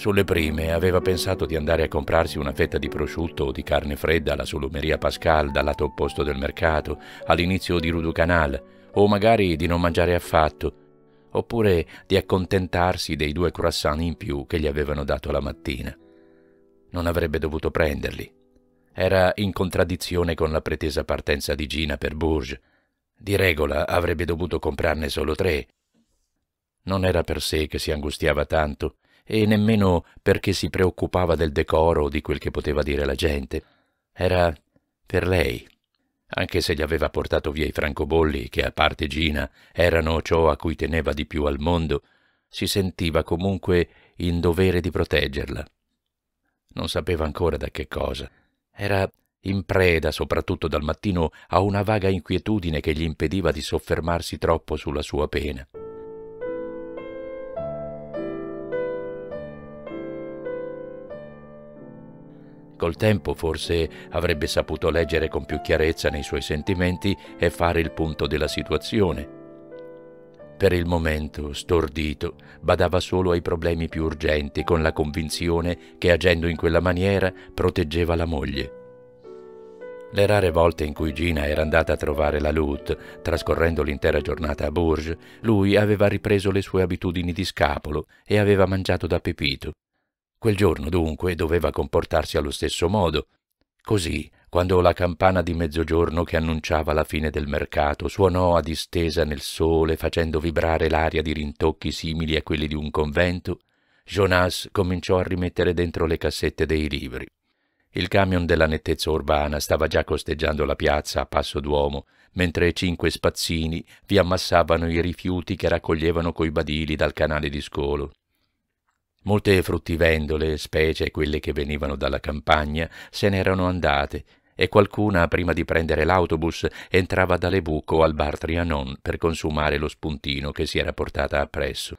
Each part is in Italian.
Sulle prime aveva pensato di andare a comprarsi una fetta di prosciutto o di carne fredda alla salumeria Pascal dal lato opposto del mercato, all'inizio di Rue Canal, o magari di non mangiare affatto, oppure di accontentarsi dei due croissant in più che gli avevano dato la mattina. Non avrebbe dovuto prenderli. Era in contraddizione con la pretesa partenza di Gina per Bourges. Di regola avrebbe dovuto comprarne solo tre. Non era per sé che si angustiava tanto, e nemmeno perché si preoccupava del decoro o di quel che poteva dire la gente. Era per lei anche se gli aveva portato via i francobolli che, a parte Gina, erano ciò a cui teneva di più al mondo, si sentiva comunque in dovere di proteggerla. Non sapeva ancora da che cosa. Era in preda, soprattutto dal mattino, a una vaga inquietudine che gli impediva di soffermarsi troppo sulla sua pena. Col tempo forse avrebbe saputo leggere con più chiarezza nei suoi sentimenti e fare il punto della situazione. Per il momento, stordito, badava solo ai problemi più urgenti con la convinzione che agendo in quella maniera proteggeva la moglie. Le rare volte in cui Gina era andata a trovare la Lut, trascorrendo l'intera giornata a Bourges, lui aveva ripreso le sue abitudini di scapolo e aveva mangiato da Pepito. Quel giorno, dunque, doveva comportarsi allo stesso modo. Così, quando la campana di mezzogiorno che annunciava la fine del mercato suonò a distesa nel sole facendo vibrare l'aria di rintocchi simili a quelli di un convento, Jonas cominciò a rimettere dentro le cassette dei libri. Il camion della nettezza urbana stava già costeggiando la piazza a passo d'uomo, mentre cinque spazzini vi ammassavano i rifiuti che raccoglievano coi badili dal canale di scolo. Molte fruttivendole, specie quelle che venivano dalla campagna, se n'erano andate e qualcuna, prima di prendere l'autobus, entrava dall'Ebuco al bar Trianon per consumare lo spuntino che si era portata appresso.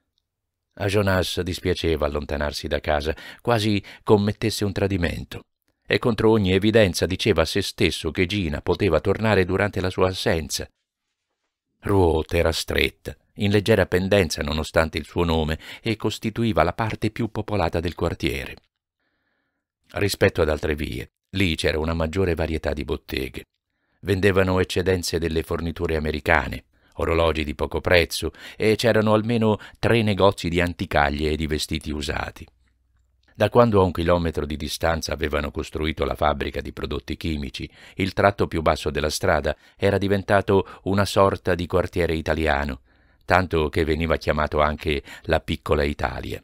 A Jonas dispiaceva allontanarsi da casa, quasi commettesse un tradimento, e contro ogni evidenza diceva a se stesso che Gina poteva tornare durante la sua assenza. Ruota era stretta, in leggera pendenza nonostante il suo nome, e costituiva la parte più popolata del quartiere. Rispetto ad altre vie, lì c'era una maggiore varietà di botteghe. Vendevano eccedenze delle forniture americane, orologi di poco prezzo e c'erano almeno tre negozi di anticaglie e di vestiti usati. Da quando a un chilometro di distanza avevano costruito la fabbrica di prodotti chimici, il tratto più basso della strada era diventato una sorta di quartiere italiano, tanto che veniva chiamato anche la piccola Italia.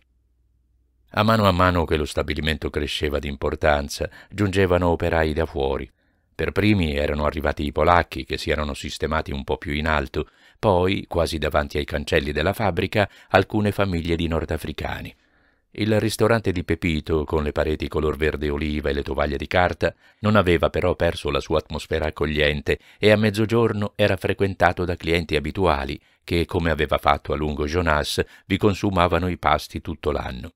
A mano a mano che lo stabilimento cresceva di importanza, giungevano operai da fuori. Per primi erano arrivati i polacchi che si erano sistemati un po' più in alto, poi, quasi davanti ai cancelli della fabbrica, alcune famiglie di nordafricani. Il ristorante di Pepito, con le pareti color verde oliva e le tovaglie di carta, non aveva però perso la sua atmosfera accogliente e a mezzogiorno era frequentato da clienti abituali che, come aveva fatto a lungo Jonas, vi consumavano i pasti tutto l'anno.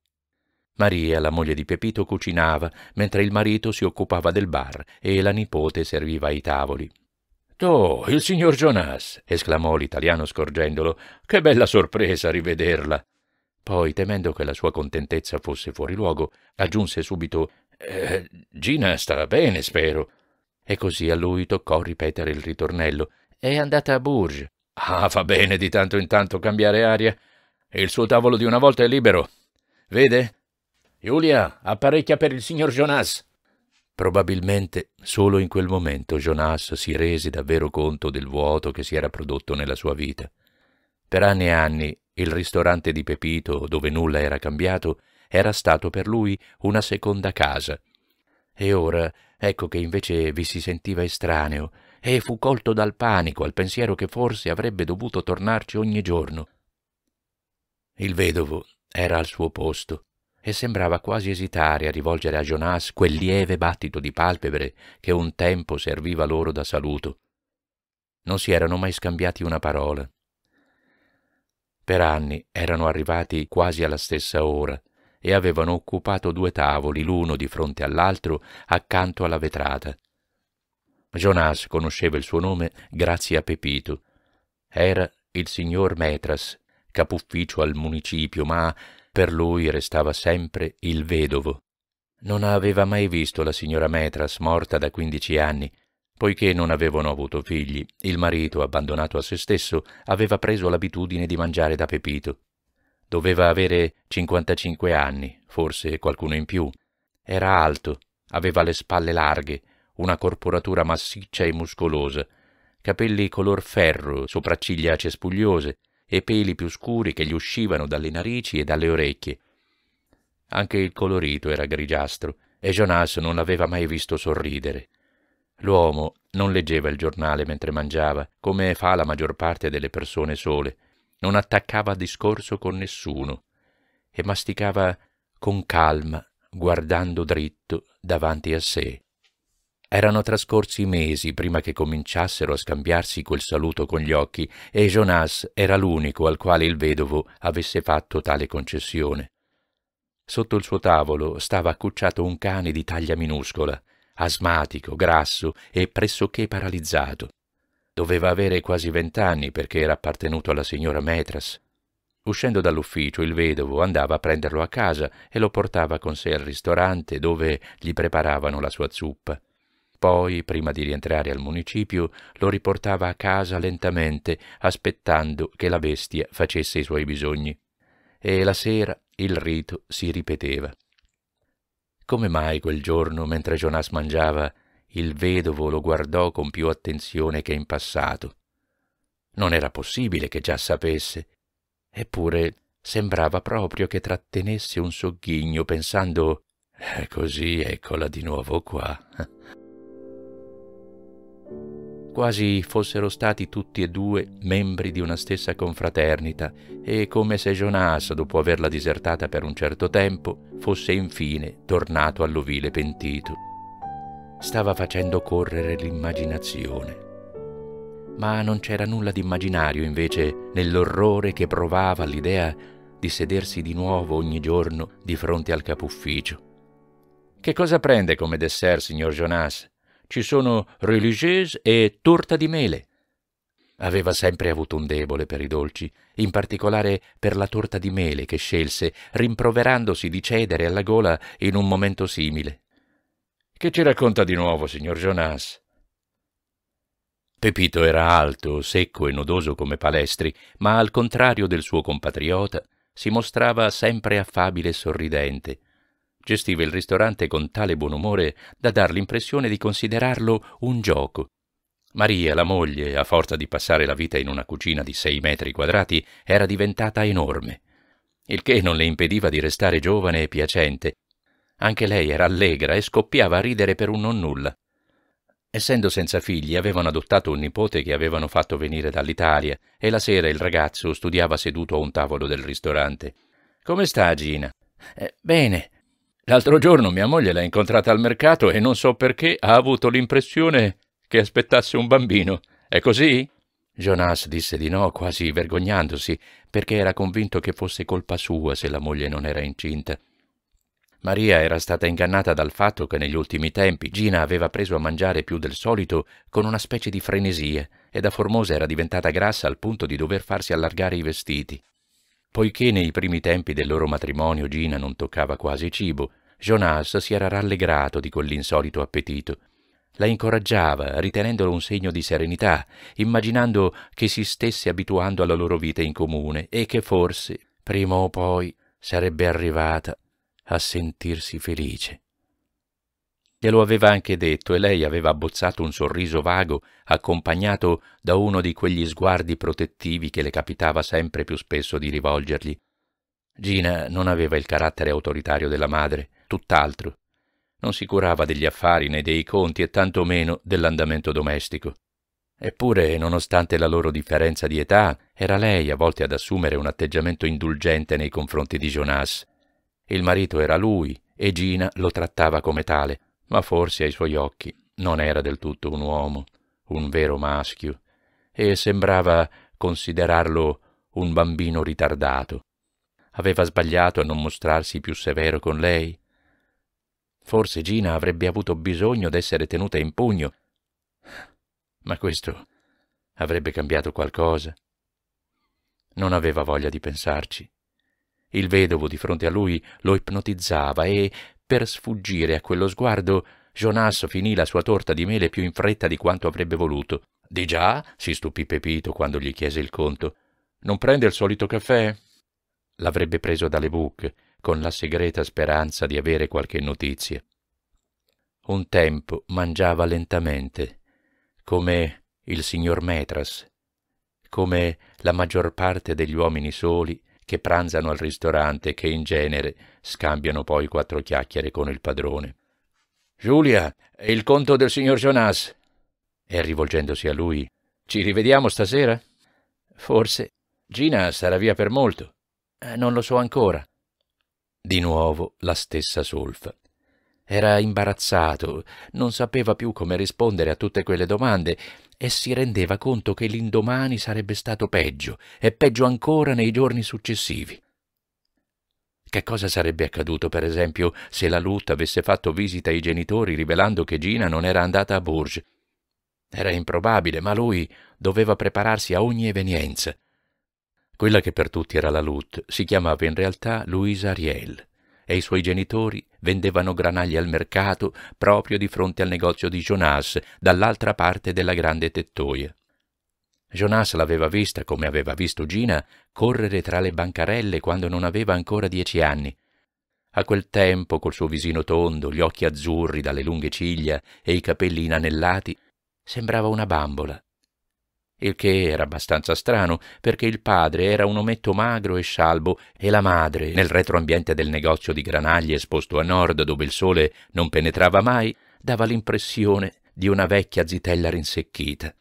Maria, la moglie di Pepito, cucinava, mentre il marito si occupava del bar e la nipote serviva ai tavoli. Oh, il signor Jonas! esclamò l'italiano scorgendolo. Che bella sorpresa rivederla! Poi, temendo che la sua contentezza fosse fuori luogo, aggiunse subito eh, Gina sta bene, spero. E così a lui toccò ripetere il ritornello. È andata a Bourges. Ah, fa bene di tanto in tanto cambiare aria. Il suo tavolo di una volta è libero. Vede? Giulia, apparecchia per il signor Jonas. Probabilmente solo in quel momento Jonas si rese davvero conto del vuoto che si era prodotto nella sua vita. Per anni e anni il ristorante di Pepito, dove nulla era cambiato, era stato per lui una seconda casa. E ora ecco che invece vi si sentiva estraneo, e fu colto dal panico al pensiero che forse avrebbe dovuto tornarci ogni giorno. Il vedovo era al suo posto e sembrava quasi esitare a rivolgere a Jonas quel lieve battito di palpebre che un tempo serviva loro da saluto. Non si erano mai scambiati una parola. Per anni erano arrivati quasi alla stessa ora e avevano occupato due tavoli l'uno di fronte all'altro accanto alla vetrata. Jonas conosceva il suo nome grazie a Pepito. Era il signor Metras, capufficio al municipio, ma per lui restava sempre il vedovo. Non aveva mai visto la signora Metras morta da quindici anni, Poiché non avevano avuto figli, il marito, abbandonato a se stesso, aveva preso l'abitudine di mangiare da Pepito. Doveva avere 55 anni, forse qualcuno in più. Era alto, aveva le spalle larghe, una corporatura massiccia e muscolosa, capelli color ferro, sopracciglia cespugliose e peli più scuri che gli uscivano dalle narici e dalle orecchie. Anche il colorito era grigiastro e Jonas non l'aveva mai visto sorridere. L'uomo non leggeva il giornale mentre mangiava, come fa la maggior parte delle persone sole, non attaccava discorso con nessuno e masticava con calma, guardando dritto davanti a sé. Erano trascorsi mesi prima che cominciassero a scambiarsi quel saluto con gli occhi e Jonas era l'unico al quale il vedovo avesse fatto tale concessione. Sotto il suo tavolo stava accucciato un cane di taglia minuscola, asmatico, grasso e pressoché paralizzato. Doveva avere quasi vent'anni perché era appartenuto alla signora Metras. Uscendo dall'ufficio, il vedovo andava a prenderlo a casa e lo portava con sé al ristorante dove gli preparavano la sua zuppa. Poi, prima di rientrare al municipio, lo riportava a casa lentamente, aspettando che la bestia facesse i suoi bisogni. E la sera il rito si ripeteva. Come mai quel giorno, mentre Jonas mangiava, il vedovo lo guardò con più attenzione che in passato? Non era possibile che già sapesse. Eppure sembrava proprio che trattenesse un sogghigno pensando eh, così eccola di nuovo qua quasi fossero stati tutti e due membri di una stessa confraternita e come se Jonas, dopo averla disertata per un certo tempo, fosse infine tornato all'ovile pentito. Stava facendo correre l'immaginazione. Ma non c'era nulla di immaginario invece nell'orrore che provava all'idea di sedersi di nuovo ogni giorno di fronte al capufficio. Che cosa prende come dessert, signor Jonas? ci sono religieuse e torta di mele. Aveva sempre avuto un debole per i dolci, in particolare per la torta di mele che scelse, rimproverandosi di cedere alla gola in un momento simile. Che ci racconta di nuovo, signor Jonas? Pepito era alto, secco e nodoso come palestri, ma al contrario del suo compatriota, si mostrava sempre affabile e sorridente, Gestiva il ristorante con tale buon umore da dar l'impressione di considerarlo un gioco. Maria, la moglie, a forza di passare la vita in una cucina di sei metri quadrati, era diventata enorme, il che non le impediva di restare giovane e piacente. Anche lei era allegra e scoppiava a ridere per un nonnulla. Essendo senza figli, avevano adottato un nipote che avevano fatto venire dall'Italia e la sera il ragazzo studiava seduto a un tavolo del ristorante. Come sta Gina? Eh, bene, L'altro giorno mia moglie l'ha incontrata al mercato e non so perché ha avuto l'impressione che aspettasse un bambino. È così? Jonas disse di no, quasi vergognandosi, perché era convinto che fosse colpa sua se la moglie non era incinta. Maria era stata ingannata dal fatto che negli ultimi tempi Gina aveva preso a mangiare più del solito con una specie di frenesia e da formosa era diventata grassa al punto di dover farsi allargare i vestiti. Poiché nei primi tempi del loro matrimonio Gina non toccava quasi cibo, Jonas si era rallegrato di quell'insolito appetito. La incoraggiava, ritenendolo un segno di serenità, immaginando che si stesse abituando alla loro vita in comune e che forse, prima o poi, sarebbe arrivata a sentirsi felice. Glielo aveva anche detto e lei aveva abbozzato un sorriso vago, accompagnato da uno di quegli sguardi protettivi che le capitava sempre più spesso di rivolgergli. Gina non aveva il carattere autoritario della madre, tutt'altro. Non si curava degli affari né dei conti e tantomeno dell'andamento domestico. Eppure, nonostante la loro differenza di età, era lei a volte ad assumere un atteggiamento indulgente nei confronti di Jonas. Il marito era lui e Gina lo trattava come tale, ma forse ai suoi occhi non era del tutto un uomo, un vero maschio, e sembrava considerarlo un bambino ritardato. Aveva sbagliato a non mostrarsi più severo con lei. Forse Gina avrebbe avuto bisogno d'essere tenuta in pugno, ma questo avrebbe cambiato qualcosa. Non aveva voglia di pensarci. Il vedovo di fronte a lui lo ipnotizzava e, per sfuggire a quello sguardo, Jonas finì la sua torta di mele più in fretta di quanto avrebbe voluto. Di già, si stupì Pepito quando gli chiese il conto. Non prende il solito caffè? l'avrebbe preso dalle buche, con la segreta speranza di avere qualche notizia. Un tempo mangiava lentamente, come il signor Metras, come la maggior parte degli uomini soli che pranzano al ristorante e che in genere scambiano poi quattro chiacchiere con il padrone. Giulia, il conto del signor Jonas. E rivolgendosi a lui, ci rivediamo stasera? Forse. Gina sarà via per molto. Eh, non lo so ancora. Di nuovo la stessa solfa. Era imbarazzato, non sapeva più come rispondere a tutte quelle domande e si rendeva conto che l'indomani sarebbe stato peggio e peggio ancora nei giorni successivi. Che cosa sarebbe accaduto, per esempio, se la Lut avesse fatto visita ai genitori rivelando che Gina non era andata a Bourges? Era improbabile, ma lui doveva prepararsi a ogni evenienza. Quella che per tutti era la Lut si chiamava in realtà Luisa Ariel e i suoi genitori vendevano granaglie al mercato proprio di fronte al negozio di Jonas, dall'altra parte della grande tettoia. Jonas l'aveva vista, come aveva visto Gina, correre tra le bancarelle quando non aveva ancora dieci anni. A quel tempo, col suo visino tondo, gli occhi azzurri dalle lunghe ciglia e i capelli inanellati, sembrava una bambola il che era abbastanza strano perché il padre era un ometto magro e scialbo e la madre, nel retroambiente del negozio di granaglie esposto a nord dove il sole non penetrava mai, dava l'impressione di una vecchia zitella rinsecchita.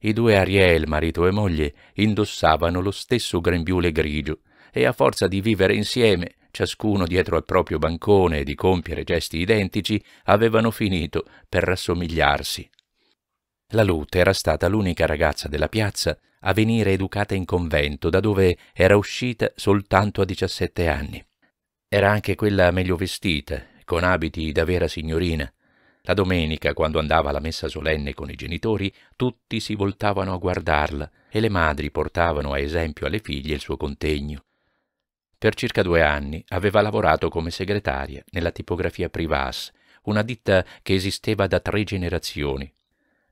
I due Ariel, marito e moglie, indossavano lo stesso grembiule grigio e a forza di vivere insieme, ciascuno dietro al proprio bancone e di compiere gesti identici, avevano finito per rassomigliarsi la Lut era stata l'unica ragazza della piazza a venire educata in convento, da dove era uscita soltanto a 17 anni. Era anche quella meglio vestita, con abiti da vera signorina. La domenica, quando andava alla messa solenne con i genitori, tutti si voltavano a guardarla e le madri portavano a esempio alle figlie il suo contegno. Per circa due anni aveva lavorato come segretaria nella tipografia Privas, una ditta che esisteva da tre generazioni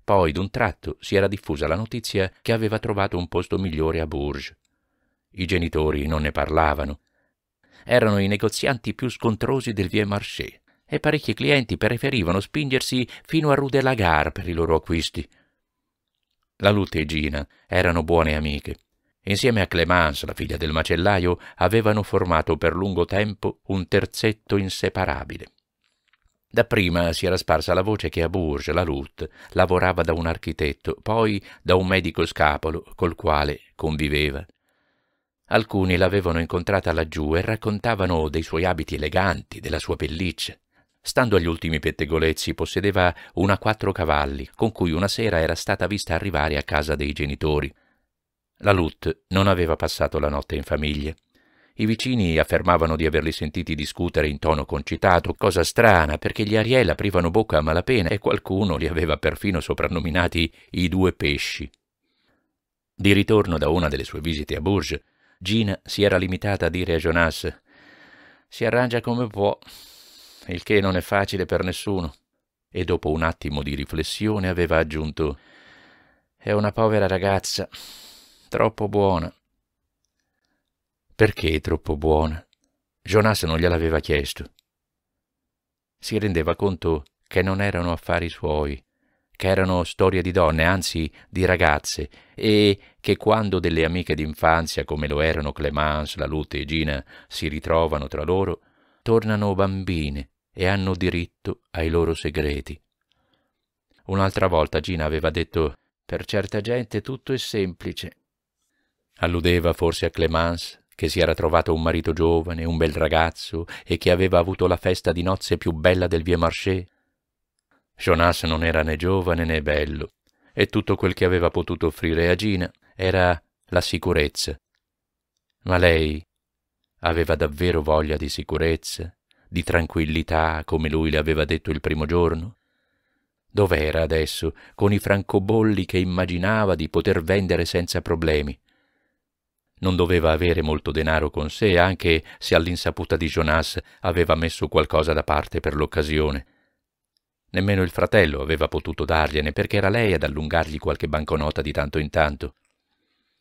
poi, d'un tratto, si era diffusa la notizia che aveva trovato un posto migliore a Bourges. I genitori non ne parlavano. Erano i negozianti più scontrosi del Vieux Marché e parecchi clienti preferivano spingersi fino a Rue de la Gare per i loro acquisti. La Lutte e Gina erano buone amiche. Insieme a Clemence, la figlia del macellaio, avevano formato per lungo tempo un terzetto inseparabile. Dapprima si era sparsa la voce che a Bourges la Ruth lavorava da un architetto, poi da un medico scapolo col quale conviveva. Alcuni l'avevano incontrata laggiù e raccontavano dei suoi abiti eleganti, della sua pelliccia. Stando agli ultimi pettegolezzi, possedeva una quattro cavalli, con cui una sera era stata vista arrivare a casa dei genitori. La Lut non aveva passato la notte in famiglia. I vicini affermavano di averli sentiti discutere in tono concitato, cosa strana perché gli Ariel aprivano bocca a malapena e qualcuno li aveva perfino soprannominati i due pesci. Di ritorno da una delle sue visite a Bourges, Gina si era limitata a dire a Jonas «Si arrangia come può, il che non è facile per nessuno» e dopo un attimo di riflessione aveva aggiunto «È una povera ragazza, troppo buona». Perché è troppo buona? Jonas non gliel'aveva chiesto. Si rendeva conto che non erano affari suoi, che erano storie di donne, anzi di ragazze, e che quando delle amiche d'infanzia come lo erano Clemence, la Lute e Gina si ritrovano tra loro, tornano bambine e hanno diritto ai loro segreti. Un'altra volta Gina aveva detto per certa gente tutto è semplice. Alludeva forse a Clemence, che si era trovato un marito giovane, un bel ragazzo e che aveva avuto la festa di nozze più bella del Vieux Marché. Jonas non era né giovane né bello, e tutto quel che aveva potuto offrire a Gina era la sicurezza. Ma lei aveva davvero voglia di sicurezza, di tranquillità, come lui le aveva detto il primo giorno? Dov'era adesso, con i francobolli che immaginava di poter vendere senza problemi? Non doveva avere molto denaro con sé, anche se all'insaputa di Jonas aveva messo qualcosa da parte per l'occasione. Nemmeno il fratello aveva potuto dargliene perché era lei ad allungargli qualche banconota di tanto in tanto.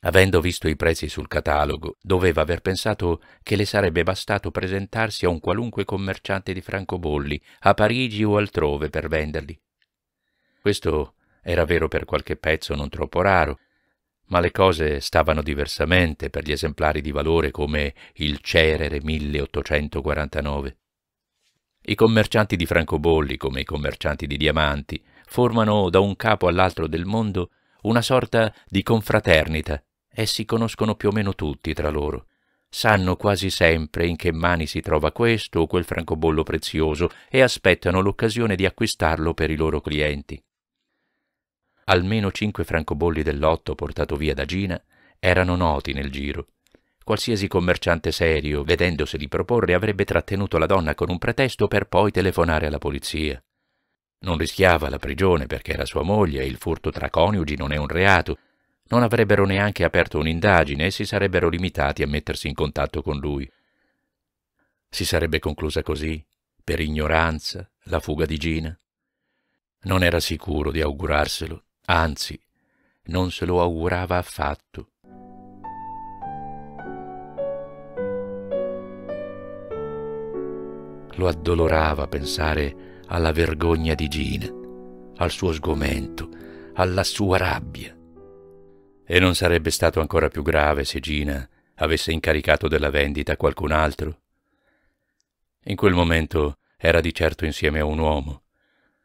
Avendo visto i prezzi sul catalogo, doveva aver pensato che le sarebbe bastato presentarsi a un qualunque commerciante di francobolli, a Parigi o altrove, per venderli. Questo era vero per qualche pezzo non troppo raro, ma le cose stavano diversamente per gli esemplari di valore come il Cerere 1849. I commercianti di francobolli, come i commercianti di diamanti, formano da un capo all'altro del mondo una sorta di confraternita e si conoscono più o meno tutti tra loro. Sanno quasi sempre in che mani si trova questo o quel francobollo prezioso e aspettano l'occasione di acquistarlo per i loro clienti. Almeno cinque francobolli del lotto portato via da Gina erano noti nel giro. Qualsiasi commerciante serio, vedendoseli proporre, avrebbe trattenuto la donna con un pretesto per poi telefonare alla polizia. Non rischiava la prigione perché era sua moglie e il furto tra coniugi non è un reato. Non avrebbero neanche aperto un'indagine e si sarebbero limitati a mettersi in contatto con lui. Si sarebbe conclusa così, per ignoranza, la fuga di Gina. Non era sicuro di augurarselo, Anzi, non se lo augurava affatto. Lo addolorava pensare alla vergogna di Gina, al suo sgomento, alla sua rabbia. E non sarebbe stato ancora più grave se Gina avesse incaricato della vendita qualcun altro? In quel momento era di certo insieme a un uomo.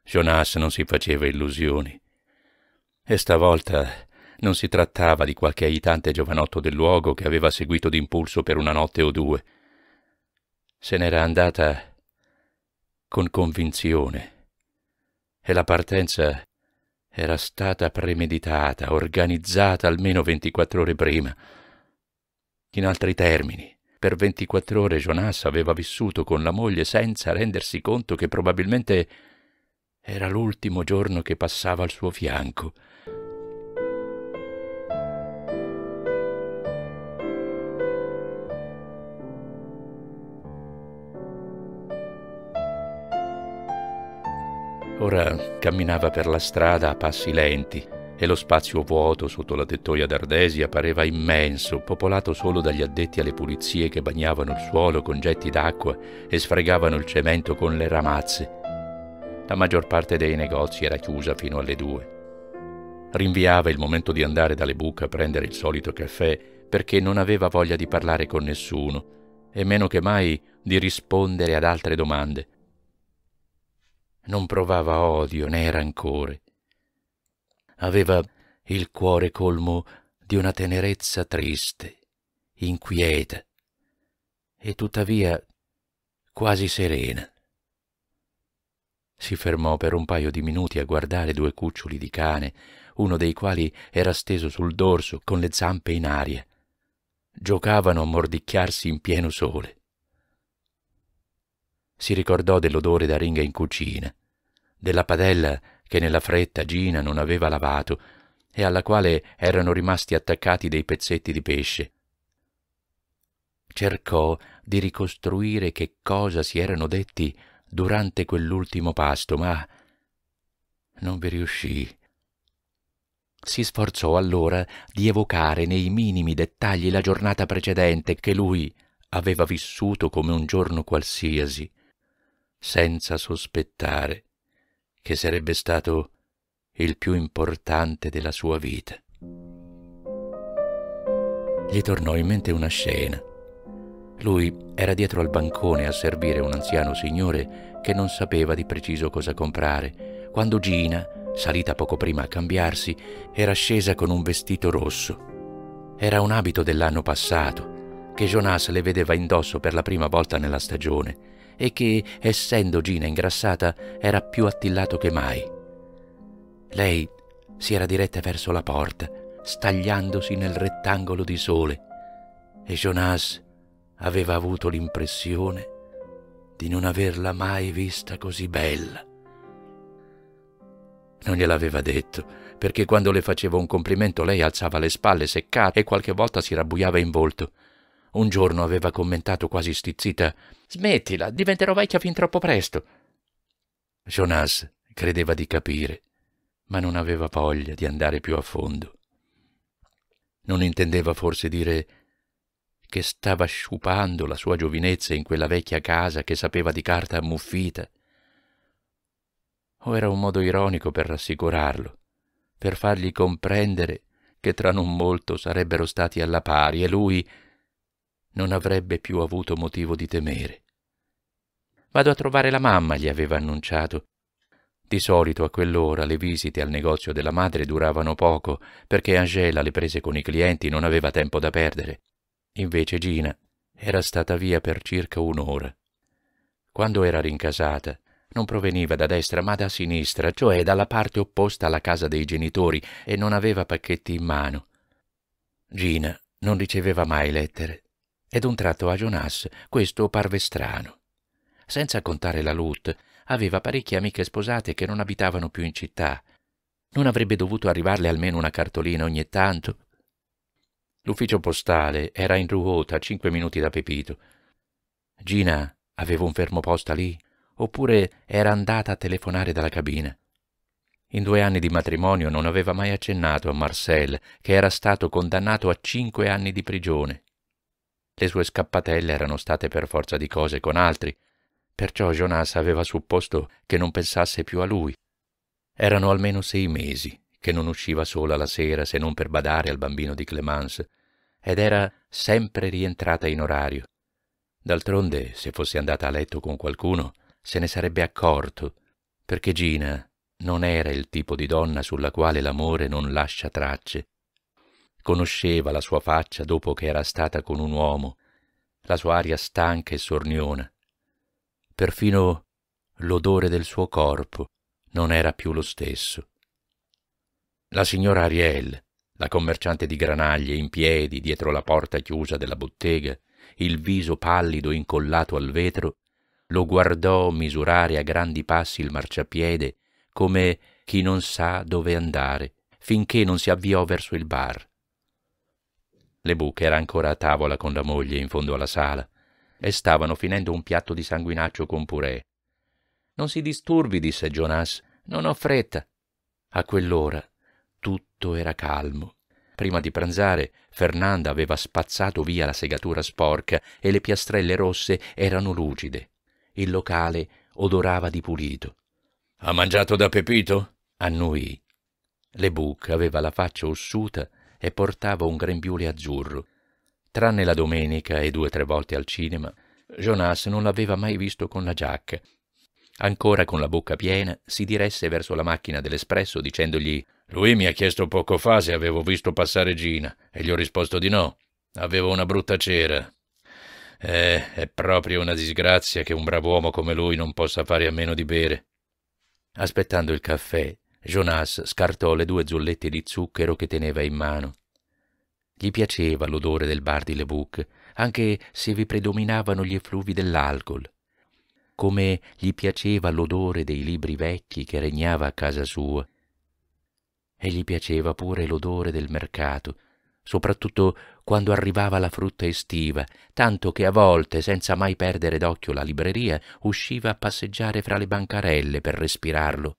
Jonas non si faceva illusioni. E stavolta non si trattava di qualche aitante giovanotto del luogo che aveva seguito d'impulso per una notte o due. Se n'era andata con convinzione e la partenza era stata premeditata, organizzata almeno 24 ore prima. In altri termini, per 24 ore Jonas aveva vissuto con la moglie senza rendersi conto che probabilmente era l'ultimo giorno che passava al suo fianco. Ora camminava per la strada a passi lenti e lo spazio vuoto sotto la tettoia d'ardesia pareva immenso, popolato solo dagli addetti alle pulizie che bagnavano il suolo con getti d'acqua e sfregavano il cemento con le ramazze. La maggior parte dei negozi era chiusa fino alle due. Rinviava il momento di andare dalle buche a prendere il solito caffè perché non aveva voglia di parlare con nessuno e meno che mai di rispondere ad altre domande non provava odio né rancore. Aveva il cuore colmo di una tenerezza triste, inquieta e tuttavia quasi serena. Si fermò per un paio di minuti a guardare due cuccioli di cane, uno dei quali era steso sul dorso con le zampe in aria. Giocavano a mordicchiarsi in pieno sole. Si ricordò dell'odore d'aringa in cucina della padella che nella fretta Gina non aveva lavato e alla quale erano rimasti attaccati dei pezzetti di pesce. Cercò di ricostruire che cosa si erano detti durante quell'ultimo pasto, ma non vi riuscì. Si sforzò allora di evocare nei minimi dettagli la giornata precedente che lui aveva vissuto come un giorno qualsiasi, senza sospettare che sarebbe stato il più importante della sua vita. Gli tornò in mente una scena. Lui era dietro al bancone a servire un anziano signore che non sapeva di preciso cosa comprare, quando Gina, salita poco prima a cambiarsi, era scesa con un vestito rosso. Era un abito dell'anno passato, che Jonas le vedeva indosso per la prima volta nella stagione, e che, essendo Gina ingrassata, era più attillato che mai. Lei si era diretta verso la porta, stagliandosi nel rettangolo di sole, e Jonas aveva avuto l'impressione di non averla mai vista così bella. Non gliel'aveva detto, perché quando le faceva un complimento lei alzava le spalle seccata e qualche volta si rabbuiava in volto. Un giorno aveva commentato quasi stizzita Smettila, diventerò vecchia fin troppo presto. Jonas credeva di capire, ma non aveva voglia di andare più a fondo. Non intendeva forse dire che stava sciupando la sua giovinezza in quella vecchia casa che sapeva di carta ammuffita. O era un modo ironico per rassicurarlo, per fargli comprendere che tra non molto sarebbero stati alla pari e lui non avrebbe più avuto motivo di temere. Vado a trovare la mamma, gli aveva annunciato. Di solito a quell'ora le visite al negozio della madre duravano poco, perché Angela le prese con i clienti non aveva tempo da perdere. Invece Gina era stata via per circa un'ora. Quando era rincasata, non proveniva da destra ma da sinistra, cioè dalla parte opposta alla casa dei genitori, e non aveva pacchetti in mano. Gina non riceveva mai lettere. Ed un tratto a Jonas questo parve strano. Senza contare la Lut, aveva parecchie amiche sposate che non abitavano più in città. Non avrebbe dovuto arrivarle almeno una cartolina ogni tanto? L'ufficio postale era in ruota, a cinque minuti da Pepito. Gina aveva un fermo fermoposta lì, oppure era andata a telefonare dalla cabina. In due anni di matrimonio non aveva mai accennato a Marcel, che era stato condannato a cinque anni di prigione. Le sue scappatelle erano state per forza di cose con altri, perciò Jonas aveva supposto che non pensasse più a lui. Erano almeno sei mesi che non usciva sola la sera se non per badare al bambino di Clemence, ed era sempre rientrata in orario. D'altronde, se fosse andata a letto con qualcuno, se ne sarebbe accorto, perché Gina non era il tipo di donna sulla quale l'amore non lascia tracce, Conosceva la sua faccia dopo che era stata con un uomo, la sua aria stanca e sorniona. Perfino l'odore del suo corpo non era più lo stesso. La signora Ariel, la commerciante di granaglie in piedi dietro la porta chiusa della bottega, il viso pallido incollato al vetro, lo guardò misurare a grandi passi il marciapiede come chi non sa dove andare, finché non si avviò verso il bar. Le buche era ancora a tavola con la moglie in fondo alla sala e stavano finendo un piatto di sanguinaccio con purè. Non si disturbi, disse Jonas, non ho fretta. A quell'ora tutto era calmo. Prima di pranzare, Fernanda aveva spazzato via la segatura sporca e le piastrelle rosse erano lucide. Il locale odorava di pulito. Ha mangiato da Pepito? annuì. Le buche aveva la faccia ossuta e portava un grembiule azzurro. Tranne la domenica e due o tre volte al cinema, Jonas non l'aveva mai visto con la giacca. Ancora con la bocca piena, si diresse verso la macchina dell'espresso dicendogli «Lui mi ha chiesto poco fa se avevo visto passare Gina e gli ho risposto di no. Avevo una brutta cera, eh, è proprio una disgrazia che un bravo uomo come lui non possa fare a meno di bere. Aspettando il caffè, Jonas scartò le due zollette di zucchero che teneva in mano. Gli piaceva l'odore del bar di Lebuc, anche se vi predominavano gli effluvi dell'alcol. Come gli piaceva l'odore dei libri vecchi che regnava a casa sua. E gli piaceva pure l'odore del mercato, soprattutto quando arrivava la frutta estiva, tanto che a volte, senza mai perdere d'occhio la libreria, usciva a passeggiare fra le bancarelle per respirarlo.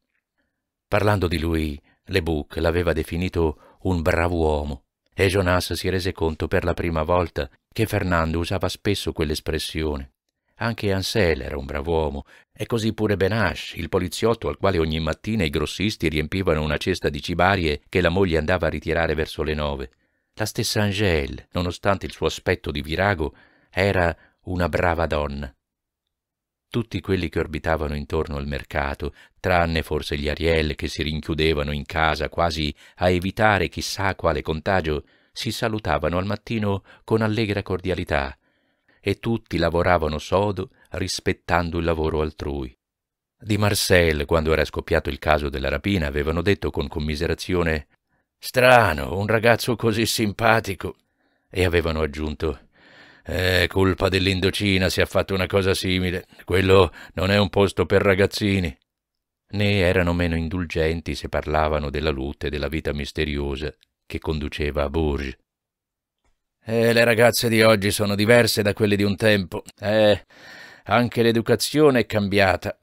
Parlando di lui, Lebuc l'aveva definito un bravo uomo e Jonas si rese conto per la prima volta che Fernando usava spesso quell'espressione. Anche Ansel era un brav'uomo, e così pure Benache, il poliziotto al quale ogni mattina i grossisti riempivano una cesta di cibarie che la moglie andava a ritirare verso le nove. La stessa Angèle, nonostante il suo aspetto di virago, era una brava donna. Tutti quelli che orbitavano intorno al mercato, tranne forse gli Ariel che si rinchiudevano in casa quasi a evitare chissà quale contagio, si salutavano al mattino con allegra cordialità e tutti lavoravano sodo rispettando il lavoro altrui. Di Marcel, quando era scoppiato il caso della rapina, avevano detto con commiserazione Strano, un ragazzo così simpatico. E avevano aggiunto è eh, colpa dell'Indocina se ha fatto una cosa simile. Quello non è un posto per ragazzini. Né erano meno indulgenti se parlavano della lute e della vita misteriosa che conduceva a Bourges. Eh, le ragazze di oggi sono diverse da quelle di un tempo. Eh, anche l'educazione è cambiata.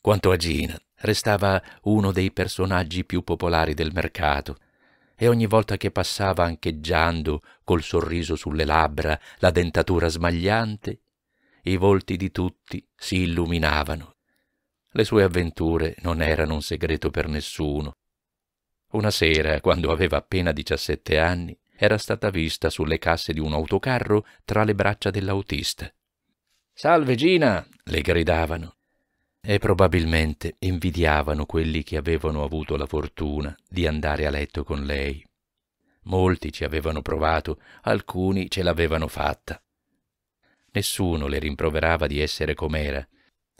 Quanto a Gina, restava uno dei personaggi più popolari del mercato, e ogni volta che passava ancheggiando, col sorriso sulle labbra, la dentatura smagliante, i volti di tutti si illuminavano. Le sue avventure non erano un segreto per nessuno. Una sera, quando aveva appena 17 anni, era stata vista sulle casse di un autocarro tra le braccia dell'autista. Salve Gina! le gridavano e probabilmente invidiavano quelli che avevano avuto la fortuna di andare a letto con lei. Molti ci avevano provato, alcuni ce l'avevano fatta. Nessuno le rimproverava di essere com'era,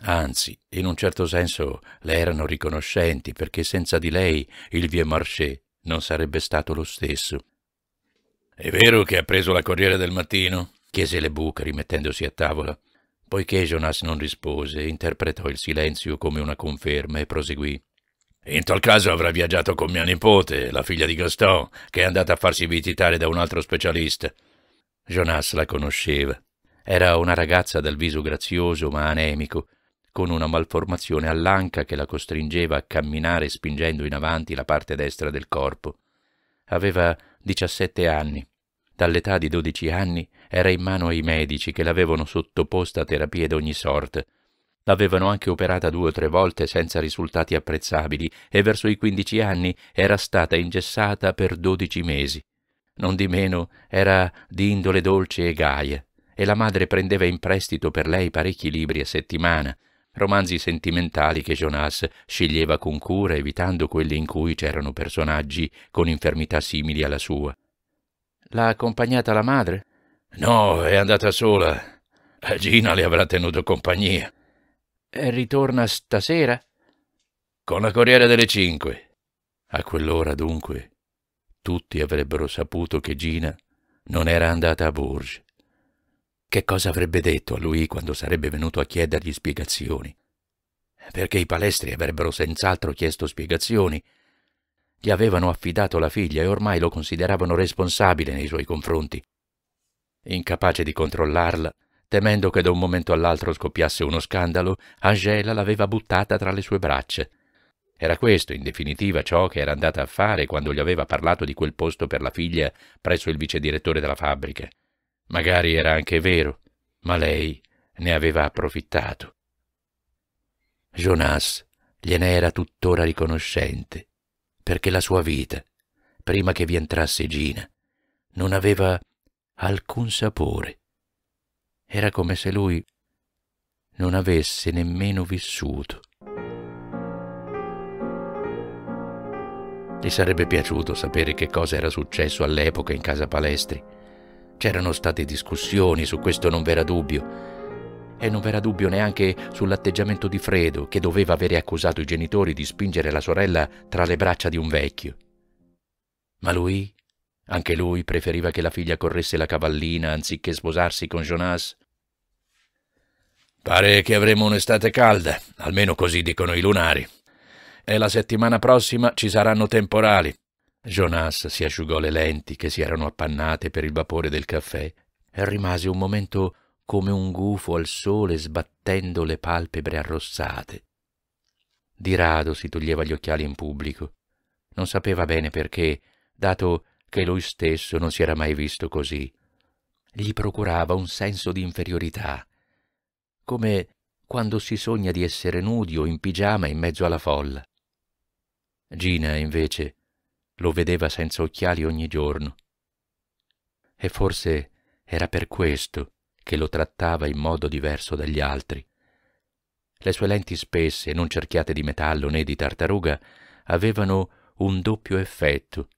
anzi, in un certo senso le erano riconoscenti perché senza di lei il Vieux Marché non sarebbe stato lo stesso. È vero che ha preso la Corriere del Mattino? chiese Le Buc rimettendosi a tavola. Poiché Jonas non rispose, interpretò il silenzio come una conferma e proseguì. In tal caso avrà viaggiato con mia nipote, la figlia di Gaston, che è andata a farsi visitare da un altro specialista. Jonas la conosceva. Era una ragazza dal viso grazioso ma anemico, con una malformazione all'anca che la costringeva a camminare spingendo in avanti la parte destra del corpo. Aveva 17 anni Dall'età di 12 anni era in mano ai medici che l'avevano sottoposta a terapie d'ogni sorta. L'avevano anche operata due o tre volte senza risultati apprezzabili e verso i 15 anni era stata ingessata per 12 mesi. Non di meno era di indole dolce e gaia e la madre prendeva in prestito per lei parecchi libri a settimana, romanzi sentimentali che Jonas sceglieva con cura evitando quelli in cui c'erano personaggi con infermità simili alla sua. L'ha accompagnata la madre? No, è andata sola. Gina le avrà tenuto compagnia. E ritorna stasera? Con la Corriere delle Cinque. A quell'ora, dunque, tutti avrebbero saputo che Gina non era andata a Bourges. Che cosa avrebbe detto a lui quando sarebbe venuto a chiedergli spiegazioni? Perché i palestri avrebbero senz'altro chiesto spiegazioni gli avevano affidato la figlia e ormai lo consideravano responsabile nei suoi confronti. Incapace di controllarla, temendo che da un momento all'altro scoppiasse uno scandalo, Angela l'aveva buttata tra le sue braccia. Era questo, in definitiva, ciò che era andata a fare quando gli aveva parlato di quel posto per la figlia presso il vice direttore della fabbrica. Magari era anche vero, ma lei ne aveva approfittato. Jonas gliene era tuttora riconoscente perché la sua vita, prima che vi entrasse Gina, non aveva alcun sapore. Era come se lui non avesse nemmeno vissuto. Gli sarebbe piaciuto sapere che cosa era successo all'epoca in casa Palestri. C'erano state discussioni, su questo non v'era dubbio, e non v'era dubbio neanche sull'atteggiamento di Fredo, che doveva avere accusato i genitori di spingere la sorella tra le braccia di un vecchio. Ma lui, anche lui, preferiva che la figlia corresse la cavallina anziché sposarsi con Jonas. Pare che avremo un'estate calda, almeno così dicono i lunari. E la settimana prossima ci saranno temporali. Jonas si asciugò le lenti che si erano appannate per il vapore del caffè e rimase un momento come un gufo al sole sbattendo le palpebre arrossate. Di rado si toglieva gli occhiali in pubblico. Non sapeva bene perché, dato che lui stesso non si era mai visto così. Gli procurava un senso di inferiorità, come quando si sogna di essere nudi o in pigiama in mezzo alla folla. Gina, invece, lo vedeva senza occhiali ogni giorno. E forse era per questo che che lo trattava in modo diverso dagli altri. Le sue lenti spesse, non cerchiate di metallo né di tartaruga, avevano un doppio effetto.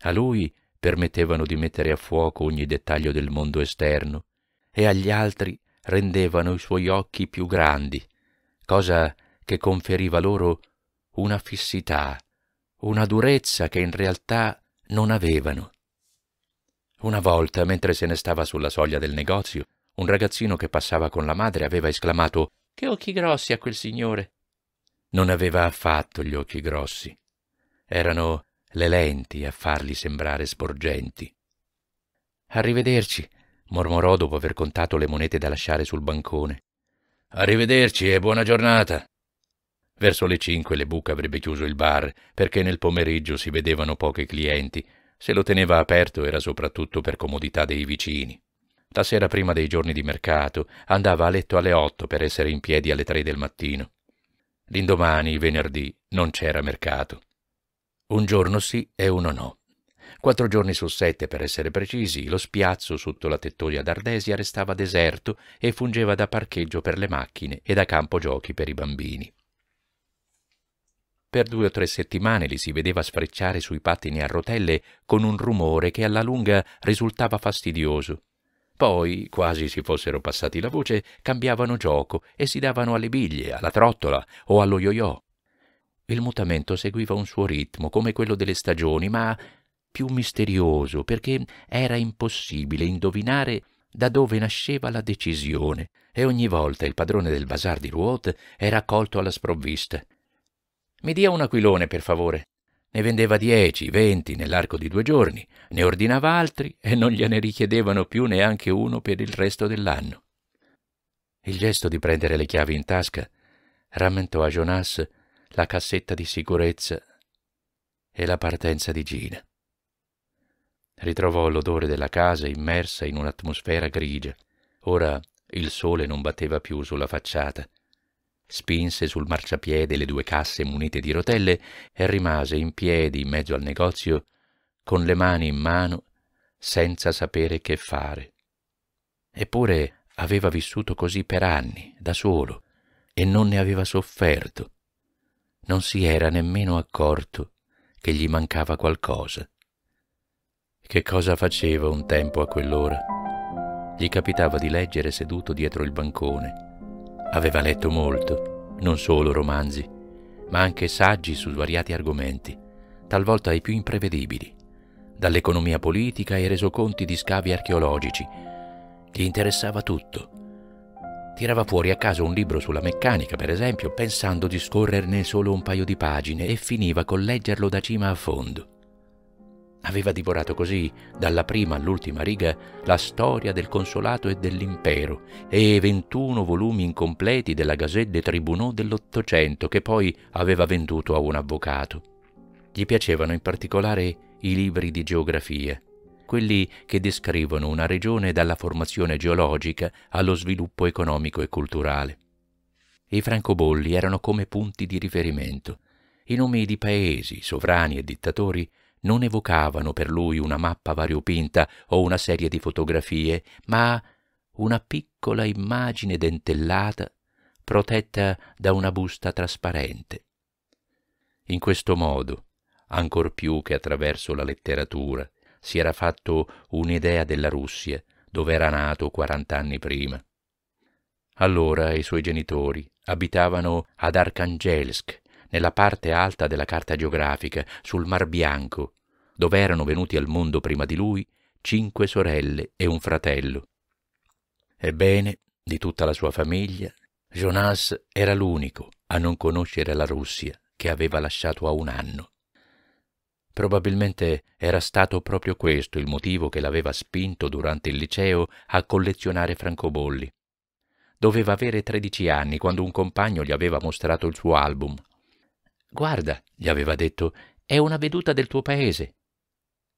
A lui permettevano di mettere a fuoco ogni dettaglio del mondo esterno e agli altri rendevano i suoi occhi più grandi, cosa che conferiva loro una fissità, una durezza che in realtà non avevano. Una volta, mentre se ne stava sulla soglia del negozio, un ragazzino che passava con la madre aveva esclamato Che occhi grossi ha quel signore. Non aveva affatto gli occhi grossi. Erano le lenti a farli sembrare sporgenti. Arrivederci, mormorò dopo aver contato le monete da lasciare sul bancone. Arrivederci e buona giornata. Verso le cinque le buca avrebbe chiuso il bar, perché nel pomeriggio si vedevano pochi clienti. Se lo teneva aperto era soprattutto per comodità dei vicini. La sera prima dei giorni di mercato andava a letto alle otto per essere in piedi alle tre del mattino. L'indomani, venerdì, non c'era mercato. Un giorno sì e uno no. Quattro giorni su sette, per essere precisi, lo spiazzo sotto la tettoia d'Ardesia restava deserto e fungeva da parcheggio per le macchine e da campo giochi per i bambini. Per due o tre settimane li si vedeva sfrecciare sui pattini a rotelle con un rumore che alla lunga risultava fastidioso poi, quasi si fossero passati la voce, cambiavano gioco e si davano alle biglie, alla trottola o allo yo-yo. Il mutamento seguiva un suo ritmo, come quello delle stagioni, ma più misterioso, perché era impossibile indovinare da dove nasceva la decisione, e ogni volta il padrone del bazar di Ruot era colto alla sprovvista. Mi dia un aquilone, per favore, ne vendeva dieci, venti nell'arco di due giorni, ne ordinava altri e non gliene richiedevano più neanche uno per il resto dell'anno. Il gesto di prendere le chiavi in tasca rammentò a Jonas la cassetta di sicurezza e la partenza di Gina. Ritrovò l'odore della casa immersa in un'atmosfera grigia. Ora il sole non batteva più sulla facciata Spinse sul marciapiede le due casse munite di rotelle e rimase in piedi in mezzo al negozio, con le mani in mano, senza sapere che fare. Eppure aveva vissuto così per anni, da solo, e non ne aveva sofferto. Non si era nemmeno accorto che gli mancava qualcosa. Che cosa faceva un tempo a quell'ora? Gli capitava di leggere seduto dietro il bancone Aveva letto molto, non solo romanzi, ma anche saggi su svariati argomenti, talvolta i più imprevedibili, dall'economia politica ai resoconti di scavi archeologici. Gli interessava tutto. Tirava fuori a caso un libro sulla meccanica, per esempio, pensando di scorrerne solo un paio di pagine e finiva col leggerlo da cima a fondo aveva divorato così, dalla prima all'ultima riga, la storia del consolato e dell'impero e 21 volumi incompleti della Gazette des Tribunaux dell'Ottocento che poi aveva venduto a un avvocato. Gli piacevano in particolare i libri di geografia, quelli che descrivono una regione dalla formazione geologica allo sviluppo economico e culturale. I francobolli erano come punti di riferimento. I nomi di paesi, sovrani e dittatori non evocavano per lui una mappa variopinta o una serie di fotografie, ma una piccola immagine dentellata protetta da una busta trasparente. In questo modo, ancor più che attraverso la letteratura, si era fatto un'idea della Russia, dove era nato quarant'anni prima. Allora i suoi genitori abitavano ad Arkhangelsk, nella parte alta della carta geografica, sul Mar Bianco, dove erano venuti al mondo prima di lui cinque sorelle e un fratello. Ebbene, di tutta la sua famiglia, Jonas era l'unico a non conoscere la Russia che aveva lasciato a un anno. Probabilmente era stato proprio questo il motivo che l'aveva spinto durante il liceo a collezionare francobolli. Doveva avere tredici anni quando un compagno gli aveva mostrato il suo album, Guarda, gli aveva detto, è una veduta del tuo paese.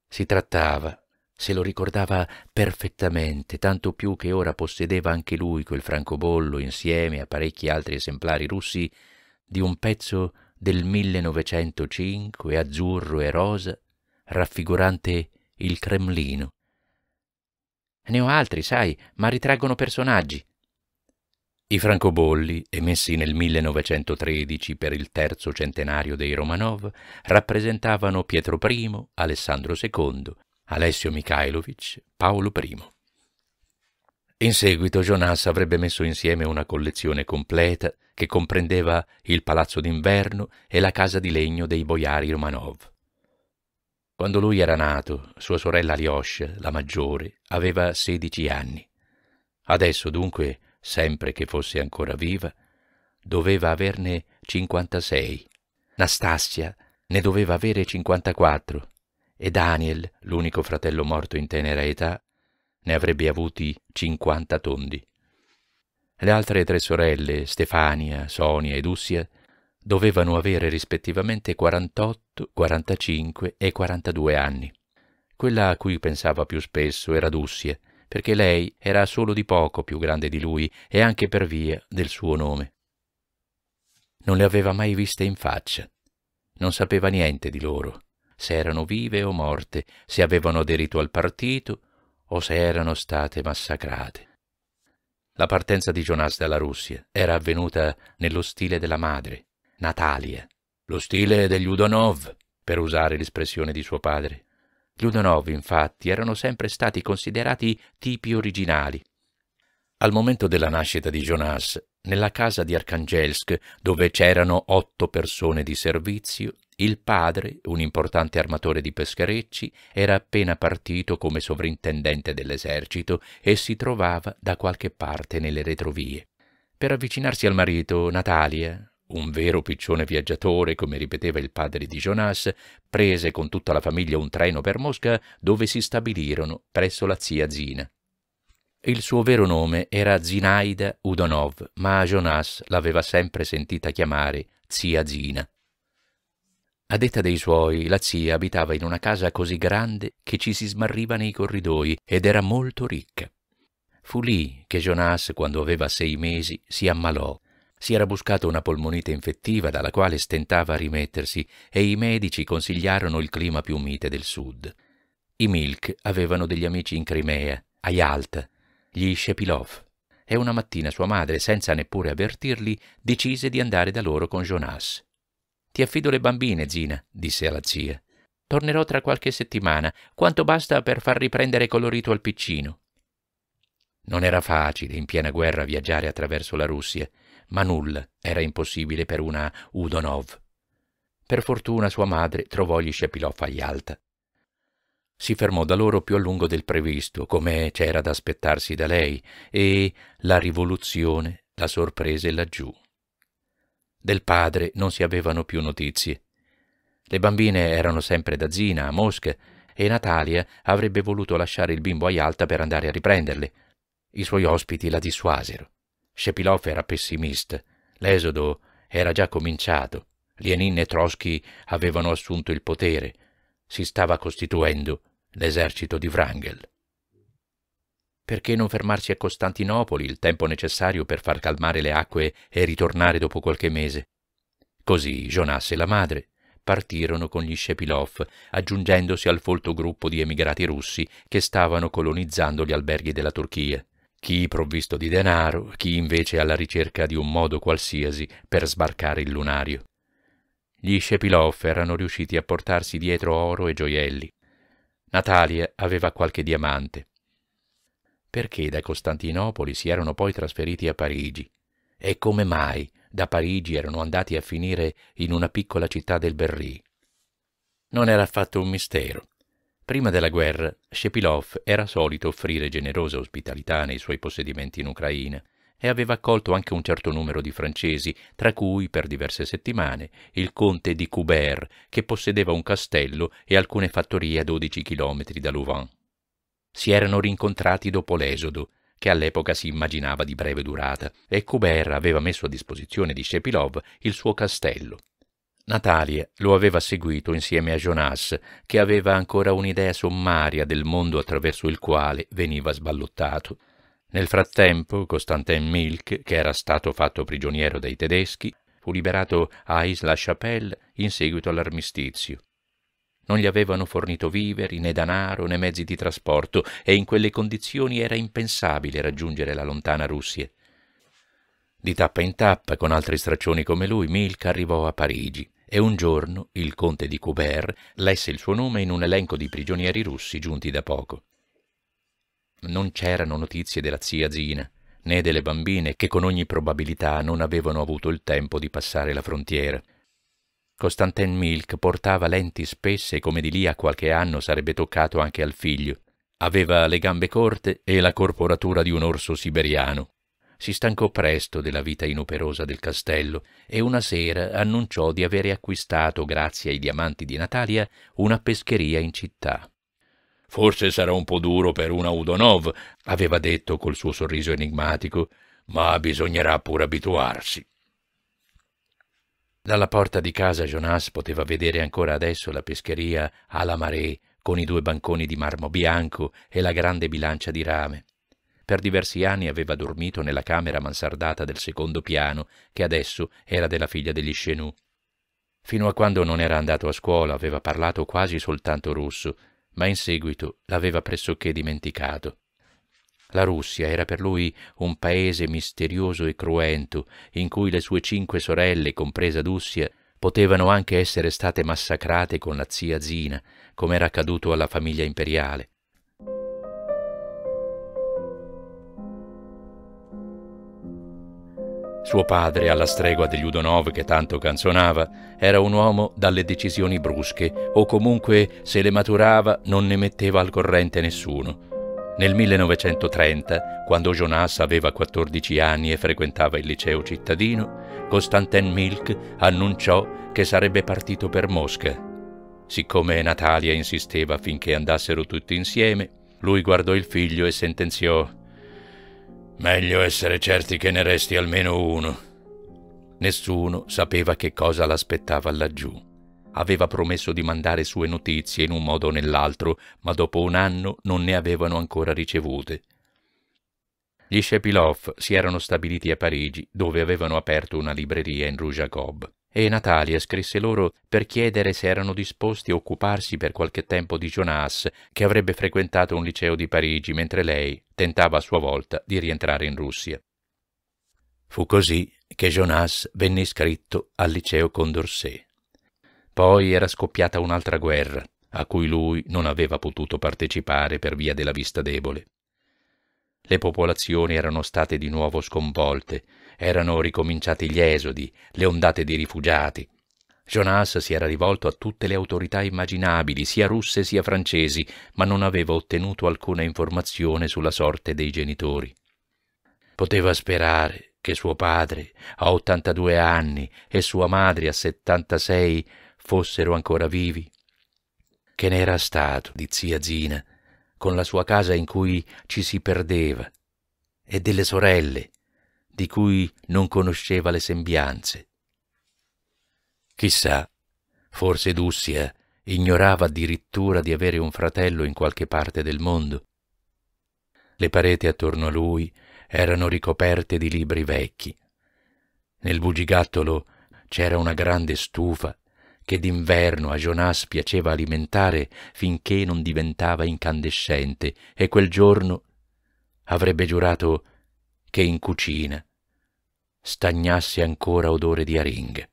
Si trattava, se lo ricordava perfettamente, tanto più che ora possedeva anche lui quel francobollo insieme a parecchi altri esemplari russi di un pezzo del 1905 azzurro e rosa raffigurante il Cremlino. Ne ho altri, sai, ma ritraggono personaggi. I francobolli, emessi nel 1913 per il terzo centenario dei Romanov, rappresentavano Pietro I, Alessandro II, Alessio Mikhailovich, Paolo I. In seguito Jonas avrebbe messo insieme una collezione completa che comprendeva il palazzo d'inverno e la casa di legno dei boiari Romanov. Quando lui era nato, sua sorella Alyosha, la maggiore, aveva 16 anni. Adesso dunque sempre che fosse ancora viva, doveva averne 56. Nastassia ne doveva avere 54 e Daniel, l'unico fratello morto in tenera età, ne avrebbe avuti 50 tondi. Le altre tre sorelle, Stefania, Sonia ed Ussia, dovevano avere rispettivamente 48, 45 e 42 anni. Quella a cui pensava più spesso era Dussia, perché lei era solo di poco più grande di lui e anche per via del suo nome. Non le aveva mai viste in faccia, non sapeva niente di loro, se erano vive o morte, se avevano aderito al partito o se erano state massacrate. La partenza di Jonas dalla Russia era avvenuta nello stile della madre, Natalia, lo stile degli Udonov, per usare l'espressione di suo padre. Gli Udonov, infatti, erano sempre stati considerati tipi originali. Al momento della nascita di Jonas, nella casa di Arkhangelsk, dove c'erano otto persone di servizio, il padre, un importante armatore di pescherecci, era appena partito come sovrintendente dell'esercito e si trovava da qualche parte nelle retrovie. Per avvicinarsi al marito, Natalia, un vero piccione viaggiatore, come ripeteva il padre di Jonas, prese con tutta la famiglia un treno per Mosca dove si stabilirono presso la zia Zina. Il suo vero nome era Zinaida Udonov, ma Jonas l'aveva sempre sentita chiamare zia Zina. A detta dei suoi, la zia abitava in una casa così grande che ci si smarriva nei corridoi ed era molto ricca. Fu lì che Jonas, quando aveva sei mesi, si ammalò si era buscato una polmonite infettiva dalla quale stentava a rimettersi e i medici consigliarono il clima più mite del sud. I Milk avevano degli amici in Crimea, a Yalta, gli Shepilov, e una mattina sua madre, senza neppure avvertirli, decise di andare da loro con Jonas. Ti affido le bambine, Zina, disse alla zia. Tornerò tra qualche settimana, quanto basta per far riprendere colorito al piccino. Non era facile, in piena guerra, viaggiare attraverso la Russia, ma nulla era impossibile per una Udonov. Per fortuna sua madre trovò gli Shepilov agli alta. Si fermò da loro più a lungo del previsto, come c'era da aspettarsi da lei, e la rivoluzione la sorprese laggiù. Del padre non si avevano più notizie. Le bambine erano sempre da Zina a Mosca e Natalia avrebbe voluto lasciare il bimbo a Yalta per andare a riprenderle. I suoi ospiti la dissuasero. Shepilov era pessimista. L'esodo era già cominciato. Lenin e Trotsky avevano assunto il potere. Si stava costituendo l'esercito di Wrangel. Perché non fermarsi a Costantinopoli il tempo necessario per far calmare le acque e ritornare dopo qualche mese? Così Jonas e la madre partirono con gli Shepilov, aggiungendosi al folto gruppo di emigrati russi che stavano colonizzando gli alberghi della Turchia chi provvisto di denaro, chi invece alla ricerca di un modo qualsiasi per sbarcare il lunario. Gli Shepiloff erano riusciti a portarsi dietro oro e gioielli. Natalia aveva qualche diamante. Perché da Costantinopoli si erano poi trasferiti a Parigi? E come mai da Parigi erano andati a finire in una piccola città del Berry? Non era affatto un mistero. Prima della guerra, Shepilov era solito offrire generosa ospitalità nei suoi possedimenti in Ucraina e aveva accolto anche un certo numero di francesi, tra cui per diverse settimane il conte di Coubert, che possedeva un castello e alcune fattorie a 12 chilometri da Louvain. Si erano rincontrati dopo l'esodo, che all'epoca si immaginava di breve durata, e Coubert aveva messo a disposizione di Shepilov il suo castello, Natalie lo aveva seguito insieme a Jonas, che aveva ancora un'idea sommaria del mondo attraverso il quale veniva sballottato. Nel frattempo, Constantin Milk, che era stato fatto prigioniero dai tedeschi, fu liberato a aix chapelle in seguito all'armistizio. Non gli avevano fornito viveri, né danaro, né mezzi di trasporto, e in quelle condizioni era impensabile raggiungere la lontana Russia. Di tappa in tappa, con altri straccioni come lui, Milk arrivò a Parigi e un giorno il conte di Coubert lesse il suo nome in un elenco di prigionieri russi giunti da poco. Non c'erano notizie della zia Zina, né delle bambine che con ogni probabilità non avevano avuto il tempo di passare la frontiera. Costantin Milk portava lenti spesse come di lì a qualche anno sarebbe toccato anche al figlio. Aveva le gambe corte e la corporatura di un orso siberiano si stancò presto della vita inoperosa del castello e una sera annunciò di avere acquistato, grazie ai diamanti di Natalia, una pescheria in città. Forse sarà un po' duro per una Udonov, aveva detto col suo sorriso enigmatico, ma bisognerà pur abituarsi. Dalla porta di casa Jonas poteva vedere ancora adesso la pescheria alla marée con i due banconi di marmo bianco e la grande bilancia di rame. Per diversi anni aveva dormito nella camera mansardata del secondo piano, che adesso era della figlia degli Chenou. Fino a quando non era andato a scuola aveva parlato quasi soltanto russo, ma in seguito l'aveva pressoché dimenticato. La Russia era per lui un paese misterioso e cruento, in cui le sue cinque sorelle, compresa Dussia, potevano anche essere state massacrate con la zia Zina, come era accaduto alla famiglia imperiale. Suo padre, alla stregua degli Udonov che tanto canzonava, era un uomo dalle decisioni brusche, o comunque se le maturava non ne metteva al corrente nessuno. Nel 1930, quando Jonas aveva 14 anni e frequentava il liceo cittadino, Konstantin Milk annunciò che sarebbe partito per Mosca. Siccome Natalia insisteva affinché andassero tutti insieme, lui guardò il figlio e sentenziò Meglio essere certi che ne resti almeno uno. Nessuno sapeva che cosa l'aspettava laggiù. Aveva promesso di mandare sue notizie in un modo o nell'altro, ma dopo un anno non ne avevano ancora ricevute. Gli Shepilov si erano stabiliti a Parigi, dove avevano aperto una libreria in Rue Jacob e Natalia scrisse loro per chiedere se erano disposti a occuparsi per qualche tempo di Jonas, che avrebbe frequentato un liceo di Parigi mentre lei tentava a sua volta di rientrare in Russia. Fu così che Jonas venne iscritto al liceo Condorcet. Poi era scoppiata un'altra guerra, a cui lui non aveva potuto partecipare per via della vista debole. Le popolazioni erano state di nuovo sconvolte, erano ricominciati gli esodi, le ondate di rifugiati. Jonas si era rivolto a tutte le autorità immaginabili, sia russe sia francesi, ma non aveva ottenuto alcuna informazione sulla sorte dei genitori. Poteva sperare che suo padre, a 82 anni, e sua madre, a 76, fossero ancora vivi. Che ne era stato di zia Zina, con la sua casa in cui ci si perdeva, e delle sorelle, di cui non conosceva le sembianze. Chissà, forse Dussia ignorava addirittura di avere un fratello in qualche parte del mondo. Le pareti attorno a lui erano ricoperte di libri vecchi. Nel bugigattolo c'era una grande stufa che d'inverno a Jonas piaceva alimentare finché non diventava incandescente, e quel giorno avrebbe giurato che in cucina stagnasse ancora odore di aringhe.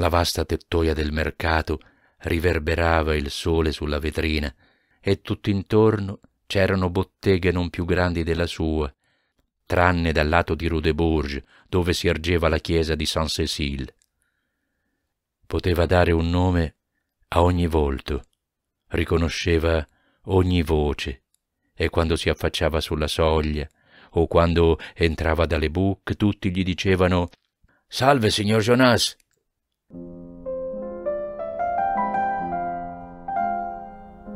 La vasta tettoia del mercato riverberava il sole sulla vetrina e tutt'intorno c'erano botteghe non più grandi della sua, tranne dal lato di Rue de Bourges, dove si ergeva la chiesa di Saint-Cécile poteva dare un nome a ogni volto, riconosceva ogni voce, e quando si affacciava sulla soglia, o quando entrava dalle buche tutti gli dicevano Salve, signor Jonas!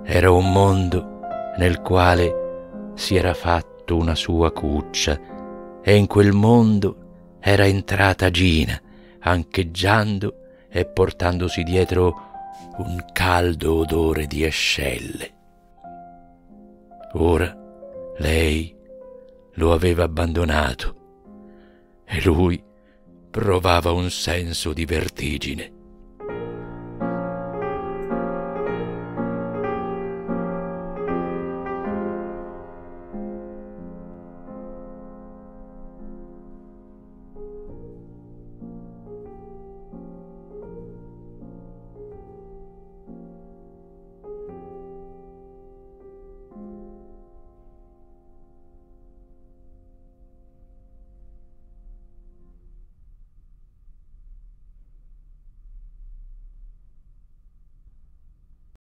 Era un mondo nel quale si era fatto una sua cuccia e in quel mondo era entrata Gina, ancheggiando e portandosi dietro un caldo odore di ascelle. Ora lei lo aveva abbandonato e lui provava un senso di vertigine.